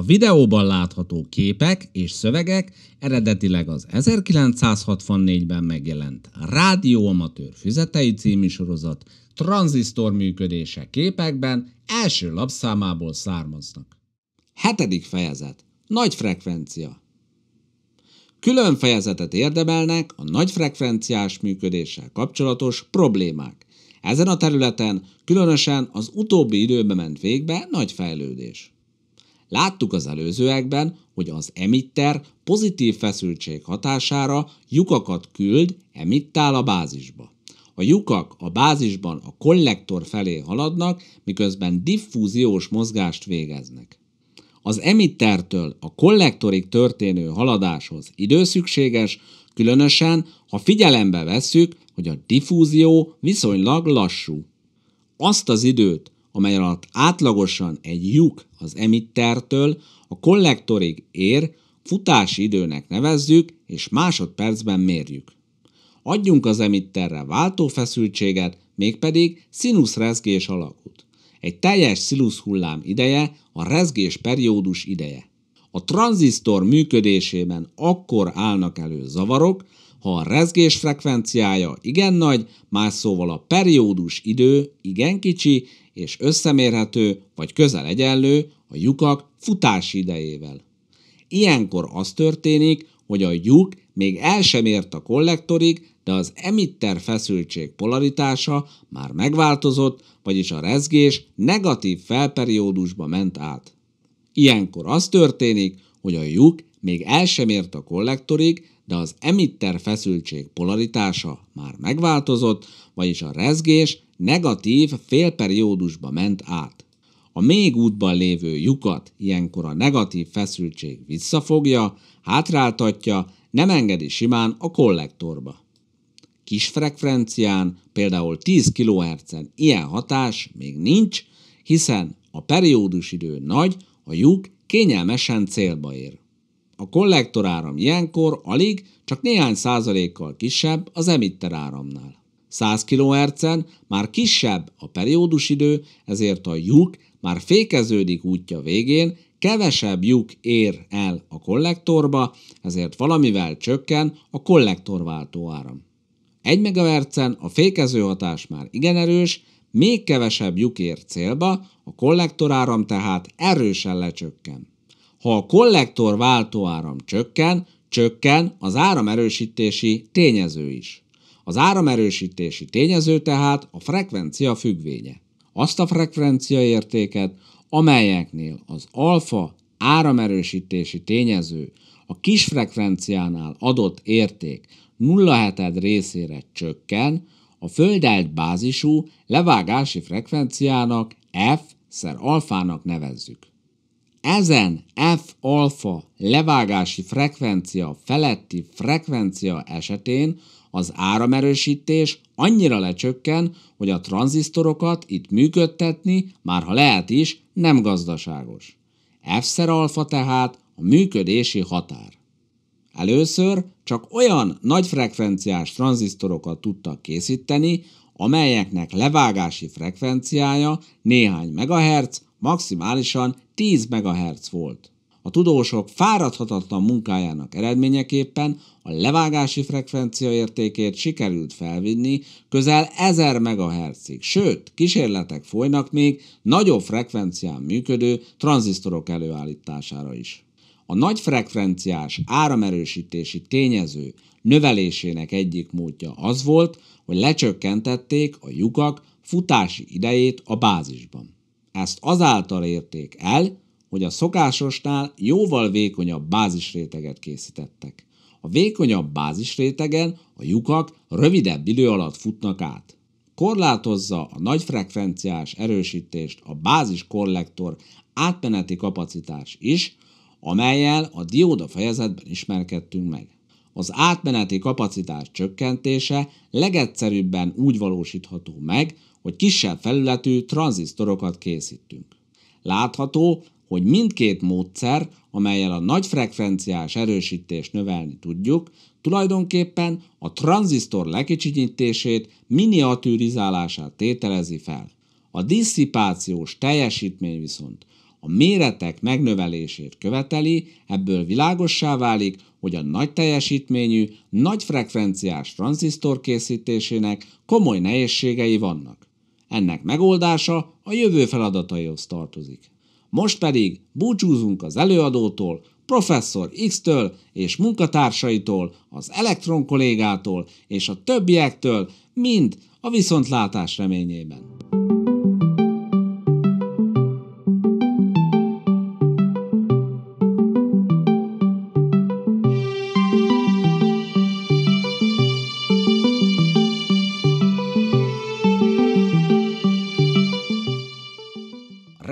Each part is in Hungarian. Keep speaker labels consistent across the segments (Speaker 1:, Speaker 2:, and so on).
Speaker 1: A videóban látható képek és szövegek eredetileg az 1964-ben megjelent Rádió Amatőr Füzetei című sorozat tranzisztor működése képekben első lapszámából származnak. Hetedik fejezet. Nagy frekvencia. Külön fejezetet érdemelnek a nagy frekvenciás működéssel kapcsolatos problémák. Ezen a területen különösen az utóbbi időben ment végbe nagy fejlődés. Láttuk az előzőekben, hogy az emitter pozitív feszültség hatására lyukakat küld, emittál a bázisba. A lyukak a bázisban a kollektor felé haladnak, miközben diffúziós mozgást végeznek. Az emittertől a kollektorig történő haladáshoz idő szükséges, különösen ha figyelembe vesszük, hogy a diffúzió viszonylag lassú. Azt az időt, amely alatt átlagosan egy lyuk az emittertől a kollektorig ér, futási időnek nevezzük és másodpercben mérjük. Adjunk az emitterre váltófeszültséget, mégpedig színuszrezgés alakút. Egy teljes hullám ideje a rezgés periódus ideje. A tranzisztor működésében akkor állnak elő zavarok, ha a rezgés frekvenciája igen nagy, más szóval a periódus idő igen kicsi, és összemérhető vagy közel egyenlő a lyukak futási idejével. Ilyenkor az történik, hogy a lyuk még el sem ért a kollektorig, de az emitter feszültség polaritása már megváltozott, vagyis a rezgés negatív felperiódusba ment át. Ilyenkor az történik, hogy a lyuk még el sem ért a kollektorig, de az emitter feszültség polaritása már megváltozott, vagyis a rezgés negatív félperiódusba ment át. A még útban lévő lyukat ilyenkor a negatív feszültség visszafogja, hátráltatja, nem engedi simán a kollektorba. Kis frekvencián, például 10 kHz-en ilyen hatás még nincs, hiszen a periódus idő nagy, a lyuk kényelmesen célba ér. A kollektoráram ilyenkor alig, csak néhány százalékkal kisebb az emitter áramnál. 100 kHz-en már kisebb a periódusidő, ezért a lyuk már fékeződik útja végén, kevesebb lyuk ér el a kollektorba, ezért valamivel csökken a kollektorváltó áram. 1 mhz a fékező hatás már igen erős, még kevesebb lyuk ér célba, a kollektoráram tehát erősen lecsökken. Ha a kollektor váltóáram csökken, csökken az áramerősítési tényező is. Az áramerősítési tényező tehát a frekvencia függvénye. Azt a frekvencia értéket, amelyeknél az alfa áramerősítési tényező a kis frekvenciánál adott érték 0,7 részére csökken, a földelt bázisú levágási frekvenciának f szer alfának nevezzük. Ezen F-alfa levágási frekvencia feletti frekvencia esetén az áramerősítés annyira lecsökken, hogy a tranzisztorokat itt működtetni, már ha lehet is, nem gazdaságos. F-szer alfa tehát a működési határ. Először csak olyan nagy frekvenciás tranzisztorokat tudtak készíteni, amelyeknek levágási frekvenciája néhány megahertz, maximálisan 10 MHz volt. A tudósok fáradhatatlan munkájának eredményeképpen a levágási frekvencia értékét sikerült felvinni közel 1000 MHz-ig, sőt, kísérletek folynak még nagyobb frekvencián működő tranzisztorok előállítására is. A nagy frekvenciás áramerősítési tényező növelésének egyik módja az volt, hogy lecsökkentették a lyukak futási idejét a bázisban. Ezt azáltal érték el, hogy a szokásosnál jóval vékonyabb bázisréteget készítettek. A vékonyabb bázisrétegen a lyukak rövidebb idő alatt futnak át. Korlátozza a nagy frekvenciás erősítést a bázis kollektor átmeneti kapacitás is, amelyel a dióda fejezetben ismerkedtünk meg. Az átmeneti kapacitás csökkentése legegyszerűbben úgy valósítható meg, hogy kisebb felületű tranzisztorokat készítünk. Látható, hogy mindkét módszer, amelyel a nagy frekvenciás erősítést növelni tudjuk, tulajdonképpen a tranzisztor lekicsinyítését, miniatűrizálását tételezi fel. A disszipációs teljesítmény viszont a méretek megnövelését követeli, ebből világossá válik, hogy a nagy teljesítményű, nagy frekvenciás tranzisztor készítésének komoly nehézségei vannak. Ennek megoldása a jövő feladataihoz tartozik. Most pedig búcsúzunk az előadótól, professzor X-től és munkatársaitól, az elektron kollégától és a többiektől, mind a viszontlátás reményében.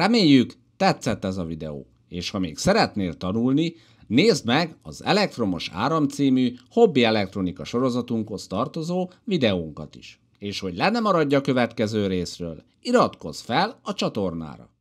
Speaker 1: Reméljük, tetszett ez a videó, és ha még szeretnél tanulni, nézd meg az Elektromos Áram című hobbi elektronika sorozatunkhoz tartozó videónkat is. És hogy le ne maradj a következő részről, iratkozz fel a csatornára!